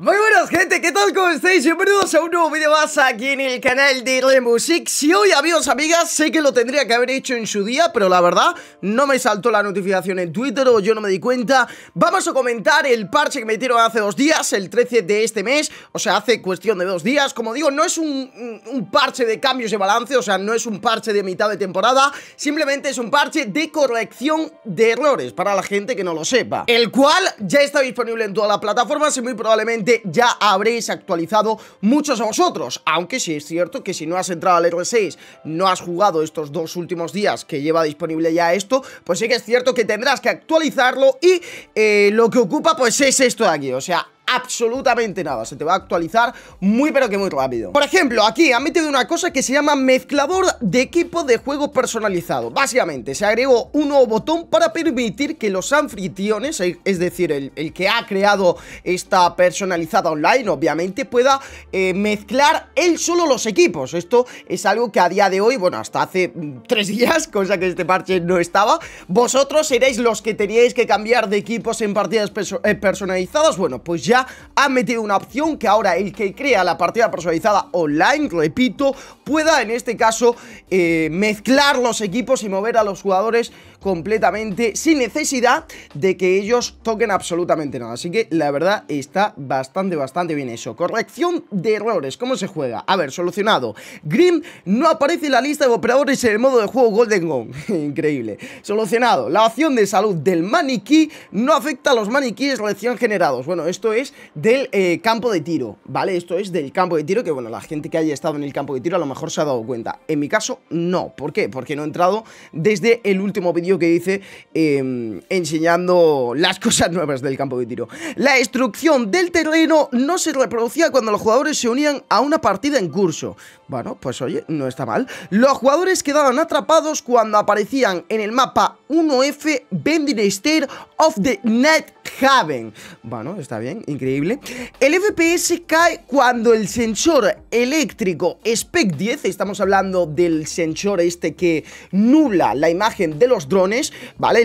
Muy buenas gente, ¿qué tal? ¿Cómo estáis? Bienvenidos a un nuevo vídeo más aquí en el canal de Remusic Si hoy, amigos, amigas, sé que lo tendría que haber hecho en su día Pero la verdad, no me saltó la notificación en Twitter o yo no me di cuenta Vamos a comentar el parche que me metieron hace dos días, el 13 de este mes O sea, hace cuestión de dos días Como digo, no es un parche de cambios de balance O sea, no es un parche de mitad de temporada Simplemente es un parche de corrección de errores Para la gente que no lo sepa El cual ya está disponible en todas las plataformas y muy probablemente ya habréis actualizado muchos de vosotros, aunque sí es cierto que si no has entrado al e r 6, no has jugado estos dos últimos días que lleva disponible ya esto, pues sí que es cierto que tendrás que actualizarlo y eh, lo que ocupa pues es esto de aquí, o sea, absolutamente nada Se te va a actualizar muy pero que muy rápido Por ejemplo, aquí han metido una cosa que se llama mezclador de equipo de juego personalizado Básicamente, se agregó un nuevo botón para permitir que los anfitriones Es decir, el, que ha creado esta personalizada online, obviamente, pueda eh, mezclar él solo los equipos Esto es algo que a día de hoy, bueno, hasta hace mm, tres días, cosa que este parche no estaba Vosotros seréis los que teníais que cambiar de equipos en partidas eh, personalizadas Bueno, pues ya ha metido una opción que ahora el que crea la partida personalizada online, repito, pueda en este caso eh, mezclar los equipos y mover a los jugadores completamente sin necesidad de que ellos toquen absolutamente nada. Así que la verdad está bastante, bastante bien eso. Corrección de errores, ¿cómo se juega? A ver, solucionado. Grim no aparece en la lista de operadores en el modo de juego Golden Gone. Increíble. Solucionado. La opción de salud del maniquí no afecta a los maniquíes recién generados. Bueno, esto es del eh, campo de tiro, ¿vale? Esto es del campo de tiro, que bueno, la gente que haya estado en el campo de tiro a lo mejor se ha dado cuenta. En mi caso, no. ¿Por qué? Porque no he entrado desde el último vídeo que hice em, enseñando las cosas nuevas del campo de tiro. La destrucción del terreno no se reproducía cuando los jugadores se unían a una partida en curso. Bueno, pues oye, no está mal. Los jugadores quedaban atrapados cuando aparecían en el mapa 1F Bending State of the Net Haven. Bueno, está bien, increíble. El FPS cae cuando el sensor eléctrico SPEC 10, estamos hablando del sensor este que nula la imagen de los drones, ¿vale?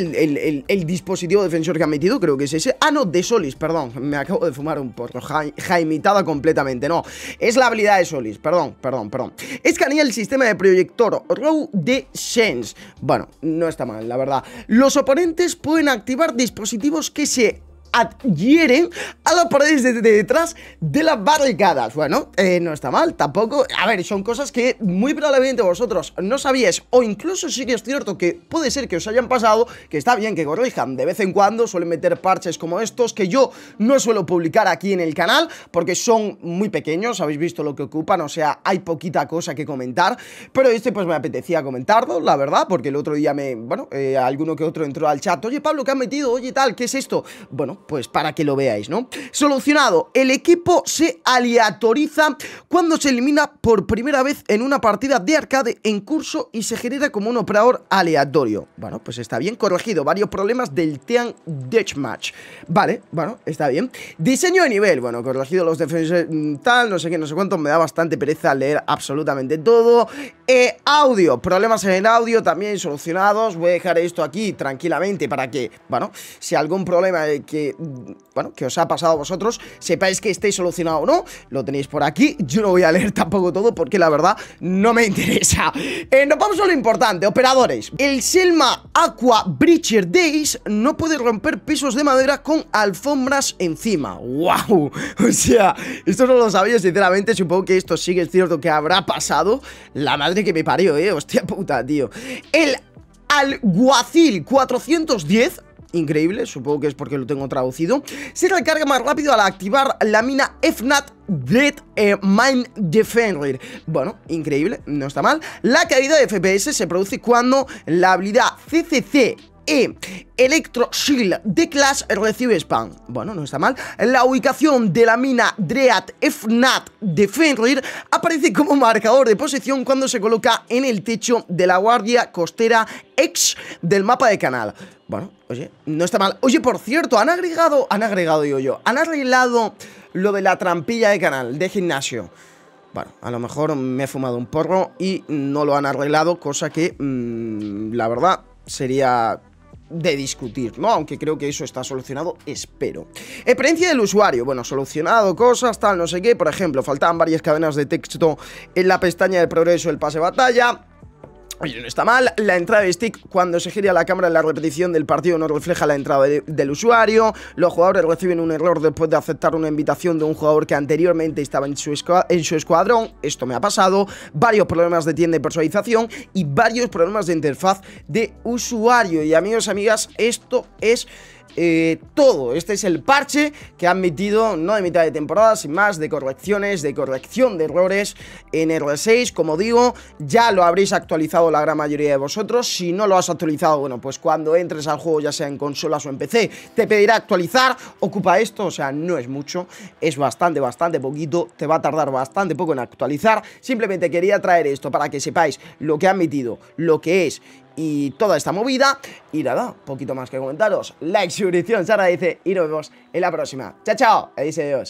El, dispositivo defensor que ha metido, creo que es ese. Ah, no, de Solis, perdón, me acabo de fumar un porro. jaimitada completamente, no. Es la habilidad de Solis, perdón, perdón, perdón. Escanea el sistema de proyector Row de Sense. Bueno, no está mal, la verdad los oponentes pueden activar dispositivos que se adhieren a las paredes de, detrás de las barricadas. Bueno, eh, no está mal, tampoco. A ver, son cosas que muy probablemente vosotros no sabíais, o incluso sí que es cierto que puede ser que os hayan pasado, que está bien que corrijan de vez en cuando, suelen meter parches como estos que yo no suelo publicar aquí en el canal porque son muy pequeños, habéis visto lo que ocupan, o sea, hay poquita cosa que comentar, pero este pues me apetecía comentarlo, la verdad, porque el otro día me, bueno, eh, alguno que otro entró al chat, oye Pablo, ¿qué han metido? Oye tal, ¿qué es esto? Bueno, pues para que lo veáis, ¿no? Solucionado, el equipo se aleatoriza cuando se elimina por primera vez en una partida de arcade en curso y se genera como un operador aleatorio. Bueno, pues está bien corregido, varios problemas del Team Match Vale, bueno, está bien. Diseño de nivel, bueno, corregido los defensores mm, tal, no sé qué, no sé cuánto, me da bastante pereza leer absolutamente todo. Eh, audio, problemas en el audio también solucionados, voy a dejar esto aquí tranquilamente para que, bueno, si algún problema que Mm, bueno, que os ha pasado a vosotros, sepáis que estéis solucionado o no, lo tenéis por aquí, yo no voy a leer tampoco todo porque la verdad no me interesa. Eh, nos vamos a lo importante, operadores. El Selma Aqua Breacher Days no puede romper pisos de madera con alfombras encima. ¡Wow! O sea, esto no lo sabía sinceramente, supongo que esto sigue que es cierto que habrá pasado. La madre que me parió, eh, hostia puta, tío. El alguacil 410 increíble, supongo que es porque lo tengo traducido. Se recarga más rápido al activar la mina FNAT Dread eh, Mine Mind Defender. Bueno, increíble, no está mal. La caída de FPS se produce cuando la habilidad CCC e Electro Shield de Clash recibe spam. Bueno, no está mal. La ubicación de la mina Dread FNAT Defender aparece como marcador de posición cuando se coloca en el techo de la guardia costera X del mapa de canal. Bueno, oye, no está mal. Oye, por cierto, han agregado, han agregado, yo yo, han arreglado lo de la trampilla de canal, de gimnasio. Bueno, a lo mejor me he fumado un porro y no lo han arreglado, cosa que, mm, la verdad, sería de discutir, ¿no? Aunque creo que eso está solucionado, espero. Experiencia del usuario, bueno, solucionado cosas, tal, no sé qué. Por ejemplo, faltaban varias cadenas de texto en la pestaña de progreso del pase batalla. Oye, no está mal, la entrada de stick cuando se gira la cámara en la repetición del partido no refleja la entrada del usuario, los jugadores reciben un error después de aceptar una invitación de un jugador que anteriormente estaba en su, en su escuadrón, esto me ha pasado, varios problemas de tienda y personalización y varios problemas de interfaz de usuario y amigos, amigas, esto es eh, todo. Este es el parche que ha admitido, no de mitad de temporada, sin más, de correcciones, de corrección de errores en R6. Como digo, ya lo habréis actualizado la gran mayoría de vosotros. Si no lo has actualizado, bueno, pues cuando entres al juego, ya sea en consolas o en PC, te pedirá actualizar. Ocupa esto, o sea, no es mucho, es bastante, bastante poquito. Te va a tardar bastante poco en actualizar. Simplemente quería traer esto para que sepáis lo que ha admitido, lo que es y toda esta movida. Y nada, poquito más que comentaros. Like, suscripción, Sara dice, y nos vemos en la próxima. Chao, chao. Adiós, adiós.